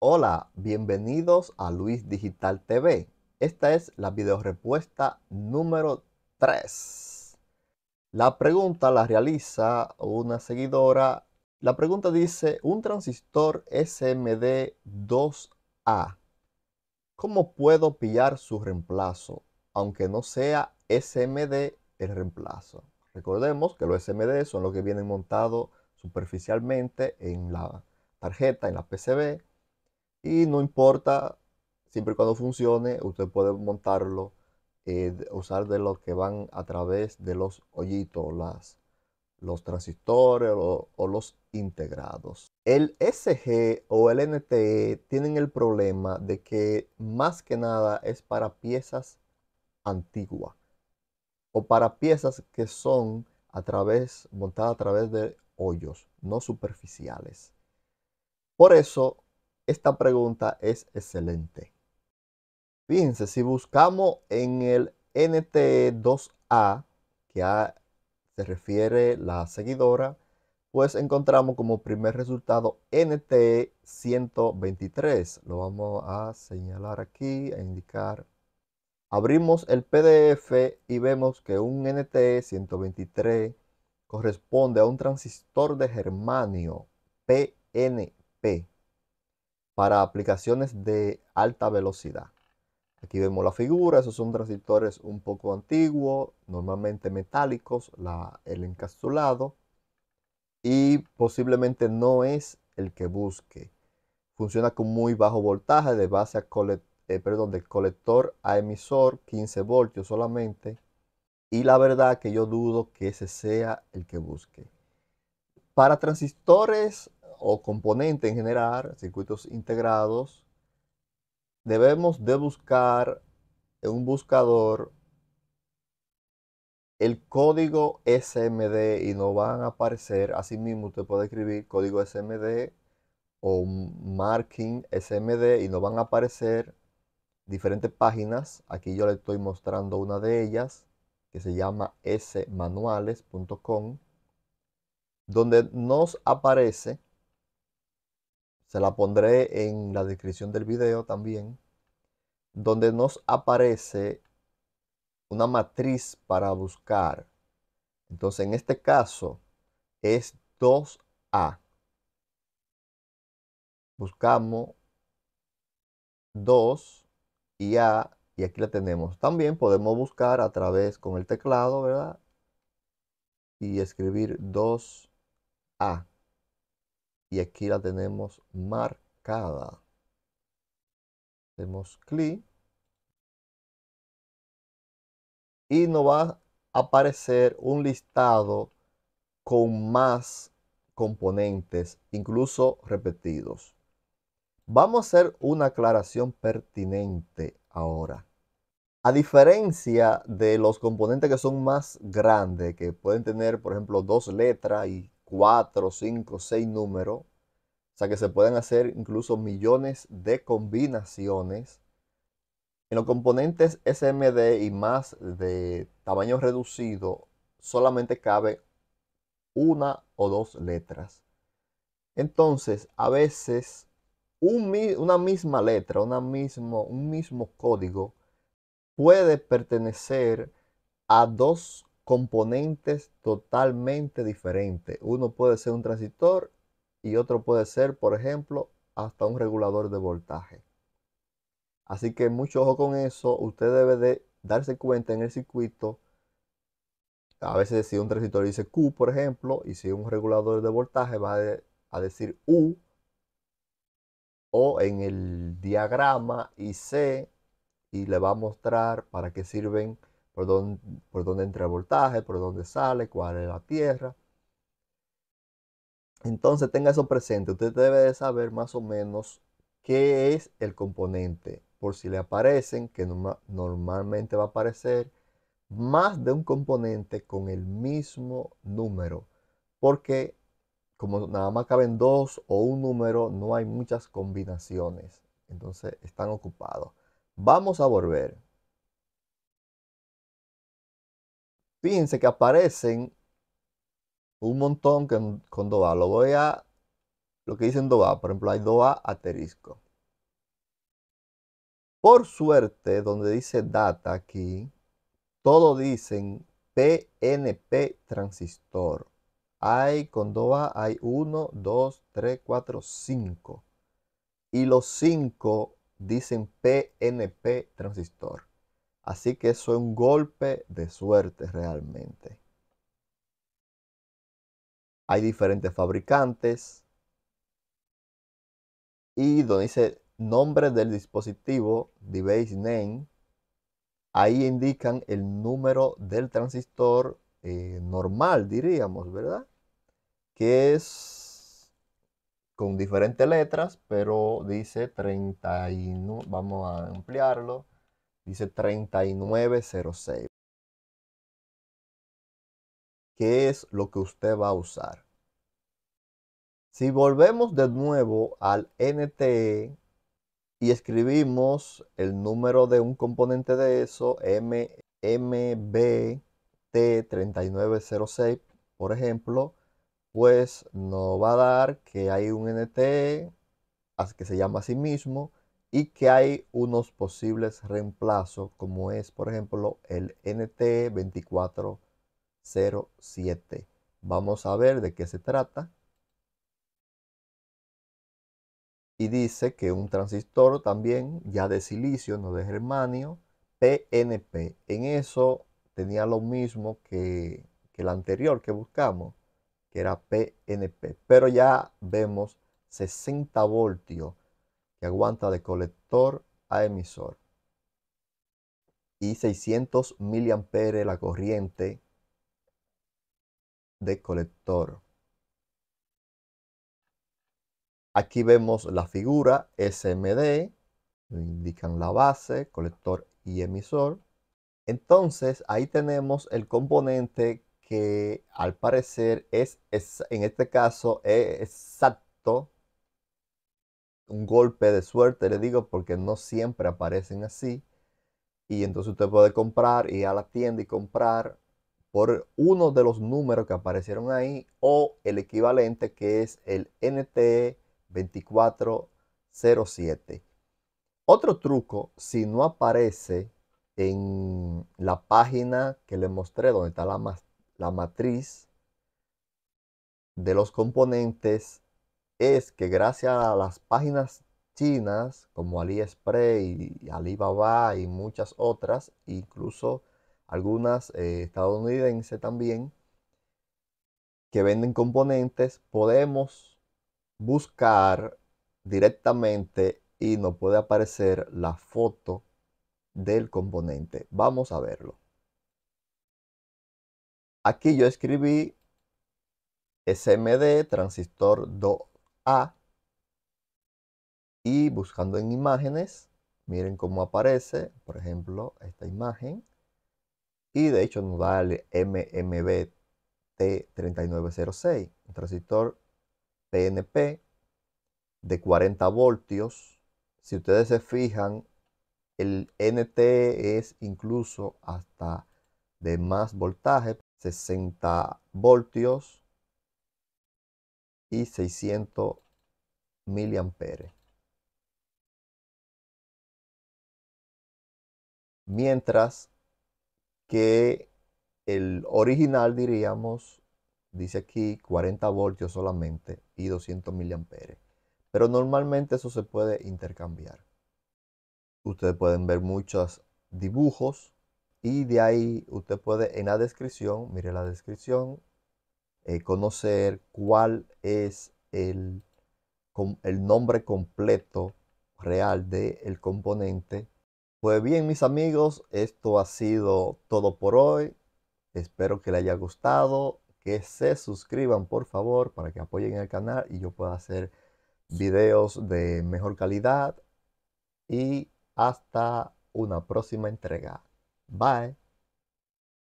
Hola, bienvenidos a Luis Digital TV. Esta es la respuesta número 3. La pregunta la realiza una seguidora. La pregunta dice, un transistor SMD2A, ¿cómo puedo pillar su reemplazo? Aunque no sea SMD el reemplazo. Recordemos que los SMD son los que vienen montados superficialmente en la tarjeta, en la PCB, no importa, siempre y cuando funcione, usted puede montarlo, y eh, usar de los que van a través de los hoyitos, las, los transistores o, los integrados. El SG o el NTE tienen el problema de que más que nada es para piezas antiguas o para piezas que son a través, montadas a través de hoyos, no superficiales. Por eso esta pregunta es excelente. Fíjense, si buscamos en el nte 2 a que se refiere la seguidora, pues encontramos como primer resultado e nte 123. Lo vamos a señalar aquí, a e indicar. Abrimos el PDF y vemos que un e nte 123 corresponde a un transistor de germanio PNP para aplicaciones de alta velocidad. Aquí vemos la figura, esos son transistores un poco antiguos, normalmente metálicos, el encapsulado, y posiblemente no es el que busque. Funciona con muy bajo voltaje de base a eh, perdón, de colector a emisor, 15 voltios solamente, y la verdad que yo dudo que ese sea el que busque. Para transistores o componente en general, circuitos integrados, debemos de buscar en un buscador el código SMD y nos van a aparecer, asimismo usted puede escribir código SMD o marking SMD y nos van a aparecer diferentes páginas. Aquí yo le estoy mostrando una de ellas que se llama smanuales.com donde nos aparece se la pondré en la descripción del video también, donde nos aparece una matriz para buscar. Entonces, en este caso es 2A. Buscamos 2 y A y aquí la tenemos. También podemos buscar a través con el teclado, ¿verdad? Y escribir 2A y aquí la tenemos marcada. Hacemos clic y nos va a aparecer un listado con más componentes, incluso repetidos. Vamos a hacer una aclaración pertinente ahora. A diferencia de los componentes que son más grandes, que pueden tener, por ejemplo, dos letras y 4, 5, 6 números. O sea que se pueden hacer incluso millones de combinaciones. En los componentes SMD y más de tamaño reducido solamente cabe una o dos letras. Entonces, a veces una misma letra, una mismo, un mismo código puede pertenecer a dos componentes totalmente diferentes. Uno puede ser un transistor y otro puede ser, por ejemplo, hasta un regulador de voltaje. Así que mucho ojo con eso. Usted debe de darse cuenta en el circuito. A veces si un transistor dice Q, por ejemplo, y si un regulador de voltaje va a decir U, o en el diagrama C y le va a mostrar para qué sirven por dónde, entra el voltaje, por dónde sale, cuál es la tierra. Entonces tenga eso presente, usted debe de saber más o menos qué es el componente, por si le aparecen, que normalmente va a aparecer más de un componente con el mismo número, porque como nada más caben dos o un número, no hay muchas combinaciones, entonces están ocupados. Vamos a volver. fíjense que aparecen un montón con, con Lo voy a lo que dicen va Por ejemplo, hay a asterisco. Por suerte, donde dice data aquí, todo dicen PNP transistor. Hay con va hay 1, 2, 3, 4, 5. Y los 5 dicen PNP transistor. Así que eso es un golpe de suerte realmente. Hay diferentes fabricantes. Y donde dice nombre del dispositivo, device name, ahí indican el número del transistor eh, normal, diríamos, ¿verdad? Que es con diferentes letras, pero dice 31, vamos a ampliarlo, dice 3906. ¿Qué es lo que usted va a usar? Si volvemos de nuevo al NTE y escribimos el número de un componente de eso, M, MBT3906, por ejemplo, pues nos va a dar que hay un NTE que se llama a sí mismo, y que hay unos posibles reemplazos como es por ejemplo el NT2407. Vamos a ver de qué se trata. Y dice que un transistor también ya de silicio, no de germanio, PNP. En eso tenía lo mismo que, que el anterior que buscamos, que era PNP. Pero ya vemos 60 voltios que aguanta de colector a emisor y 600 mA la corriente de colector. Aquí vemos la figura SMD, indican la base, colector y emisor. Entonces ahí tenemos el componente que al parecer es, en este caso exacto un golpe de suerte, le digo, porque no siempre aparecen así. Y entonces usted puede comprar, y a la tienda y comprar por uno de los números que aparecieron ahí o el equivalente que es el NTE 2407. Otro truco, si no aparece en la página que le mostré donde está la, la matriz de los componentes es que gracias a las páginas chinas como AliExpress y Alibaba y muchas otras, incluso algunas eh, estadounidenses también, que venden componentes, podemos buscar directamente y nos puede aparecer la foto del componente. Vamos a verlo. Aquí yo escribí SMD transistor do y buscando en imágenes, miren cómo aparece, por ejemplo, esta imagen. Y de hecho nos da el MMB T3906, un transistor PNP de 40 voltios. Si ustedes se fijan, el NT es incluso hasta de más voltaje, 60 voltios y 600 miliamperes. Mientras que el original, diríamos, dice aquí 40 voltios solamente y 200 miliamperes. Pero normalmente eso se puede intercambiar. Ustedes pueden ver muchos dibujos y de ahí usted puede en la descripción, mire la descripción, eh, conocer cuál es el el nombre completo real de el componente. Pues bien, mis amigos, esto ha sido todo por hoy. Espero que les haya gustado, que se suscriban por favor para que apoyen el canal y yo pueda hacer videos de mejor calidad. Y hasta una próxima entrega. Bye.